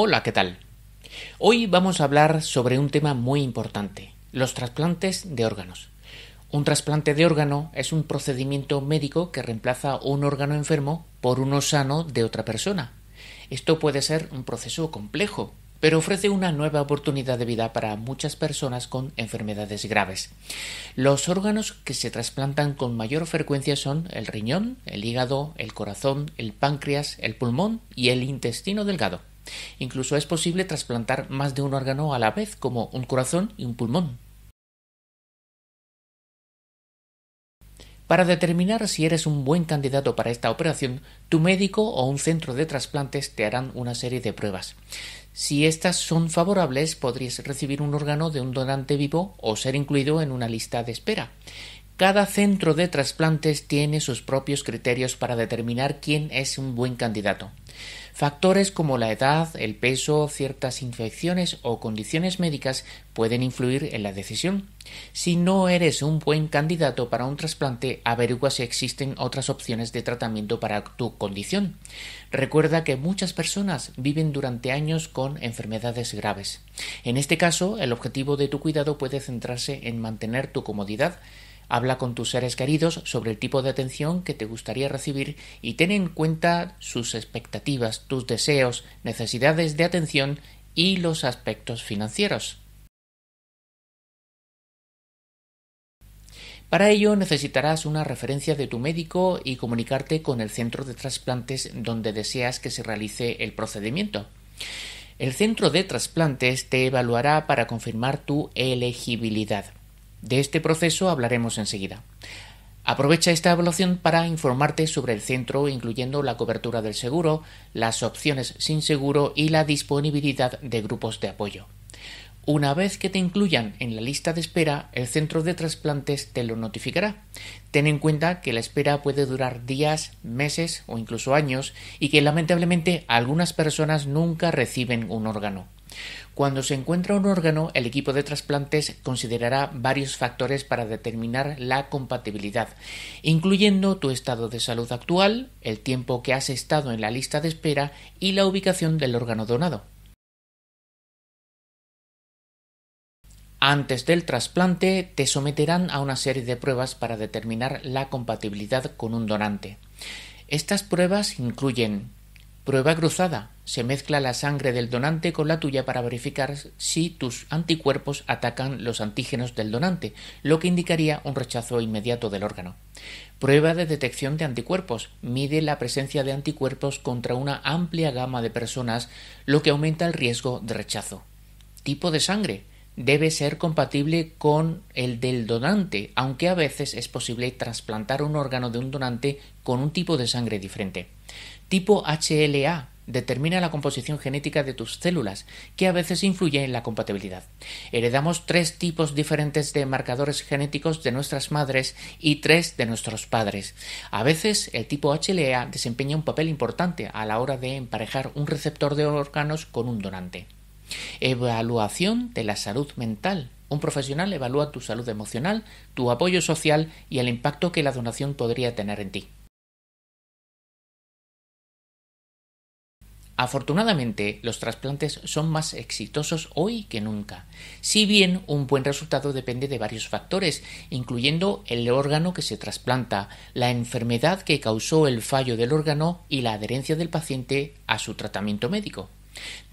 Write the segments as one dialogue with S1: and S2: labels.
S1: Hola, ¿qué tal? Hoy vamos a hablar sobre un tema muy importante, los trasplantes de órganos. Un trasplante de órgano es un procedimiento médico que reemplaza un órgano enfermo por uno sano de otra persona. Esto puede ser un proceso complejo, pero ofrece una nueva oportunidad de vida para muchas personas con enfermedades graves. Los órganos que se trasplantan con mayor frecuencia son el riñón, el hígado, el corazón, el páncreas, el pulmón y el intestino delgado. Incluso es posible trasplantar más de un órgano a la vez, como un corazón y un pulmón. Para determinar si eres un buen candidato para esta operación, tu médico o un centro de trasplantes te harán una serie de pruebas. Si estas son favorables, podrías recibir un órgano de un donante vivo o ser incluido en una lista de espera. Cada centro de trasplantes tiene sus propios criterios para determinar quién es un buen candidato. Factores como la edad, el peso, ciertas infecciones o condiciones médicas pueden influir en la decisión. Si no eres un buen candidato para un trasplante, averigua si existen otras opciones de tratamiento para tu condición. Recuerda que muchas personas viven durante años con enfermedades graves. En este caso, el objetivo de tu cuidado puede centrarse en mantener tu comodidad, Habla con tus seres queridos sobre el tipo de atención que te gustaría recibir y ten en cuenta sus expectativas, tus deseos, necesidades de atención y los aspectos financieros. Para ello necesitarás una referencia de tu médico y comunicarte con el centro de trasplantes donde deseas que se realice el procedimiento. El centro de trasplantes te evaluará para confirmar tu elegibilidad. De este proceso hablaremos enseguida. Aprovecha esta evaluación para informarte sobre el centro, incluyendo la cobertura del seguro, las opciones sin seguro y la disponibilidad de grupos de apoyo. Una vez que te incluyan en la lista de espera, el centro de trasplantes te lo notificará. Ten en cuenta que la espera puede durar días, meses o incluso años y que lamentablemente algunas personas nunca reciben un órgano. Cuando se encuentra un órgano, el equipo de trasplantes considerará varios factores para determinar la compatibilidad, incluyendo tu estado de salud actual, el tiempo que has estado en la lista de espera y la ubicación del órgano donado. Antes del trasplante te someterán a una serie de pruebas para determinar la compatibilidad con un donante. Estas pruebas incluyen prueba cruzada, se mezcla la sangre del donante con la tuya para verificar si tus anticuerpos atacan los antígenos del donante, lo que indicaría un rechazo inmediato del órgano. Prueba de detección de anticuerpos. Mide la presencia de anticuerpos contra una amplia gama de personas, lo que aumenta el riesgo de rechazo. Tipo de sangre debe ser compatible con el del donante, aunque a veces es posible trasplantar un órgano de un donante con un tipo de sangre diferente. Tipo HLA determina la composición genética de tus células, que a veces influye en la compatibilidad. Heredamos tres tipos diferentes de marcadores genéticos de nuestras madres y tres de nuestros padres. A veces el tipo HLA desempeña un papel importante a la hora de emparejar un receptor de órganos con un donante. Evaluación de la salud mental. Un profesional evalúa tu salud emocional, tu apoyo social y el impacto que la donación podría tener en ti. Afortunadamente, los trasplantes son más exitosos hoy que nunca, si bien un buen resultado depende de varios factores, incluyendo el órgano que se trasplanta, la enfermedad que causó el fallo del órgano y la adherencia del paciente a su tratamiento médico.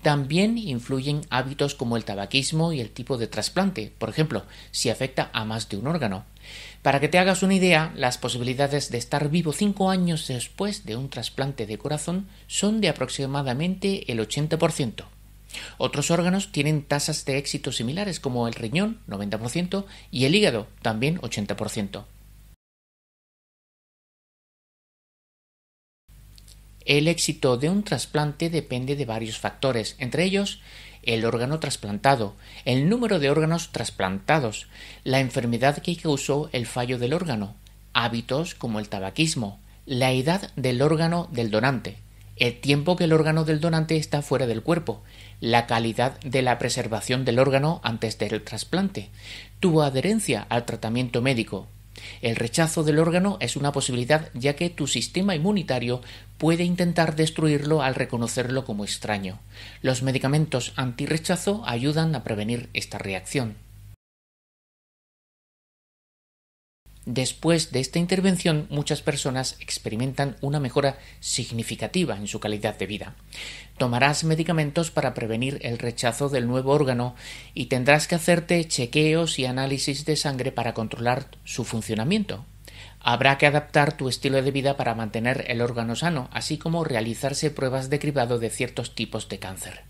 S1: También influyen hábitos como el tabaquismo y el tipo de trasplante, por ejemplo, si afecta a más de un órgano. Para que te hagas una idea, las posibilidades de estar vivo cinco años después de un trasplante de corazón son de aproximadamente el 80%. Otros órganos tienen tasas de éxito similares como el riñón 90% y el hígado también 80%. El éxito de un trasplante depende de varios factores, entre ellos el órgano trasplantado, el número de órganos trasplantados, la enfermedad que causó el fallo del órgano, hábitos como el tabaquismo, la edad del órgano del donante, el tiempo que el órgano del donante está fuera del cuerpo, la calidad de la preservación del órgano antes del trasplante, tu adherencia al tratamiento médico, el rechazo del órgano es una posibilidad ya que tu sistema inmunitario puede intentar destruirlo al reconocerlo como extraño. Los medicamentos antirrechazo ayudan a prevenir esta reacción. Después de esta intervención, muchas personas experimentan una mejora significativa en su calidad de vida. Tomarás medicamentos para prevenir el rechazo del nuevo órgano y tendrás que hacerte chequeos y análisis de sangre para controlar su funcionamiento. Habrá que adaptar tu estilo de vida para mantener el órgano sano, así como realizarse pruebas de cribado de ciertos tipos de cáncer.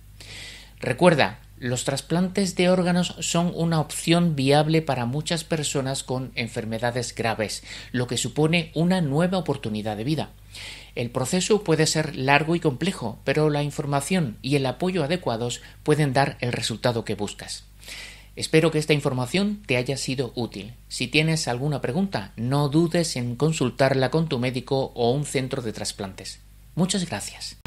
S1: Recuerda, los trasplantes de órganos son una opción viable para muchas personas con enfermedades graves, lo que supone una nueva oportunidad de vida. El proceso puede ser largo y complejo, pero la información y el apoyo adecuados pueden dar el resultado que buscas. Espero que esta información te haya sido útil. Si tienes alguna pregunta, no dudes en consultarla con tu médico o un centro de trasplantes. Muchas gracias.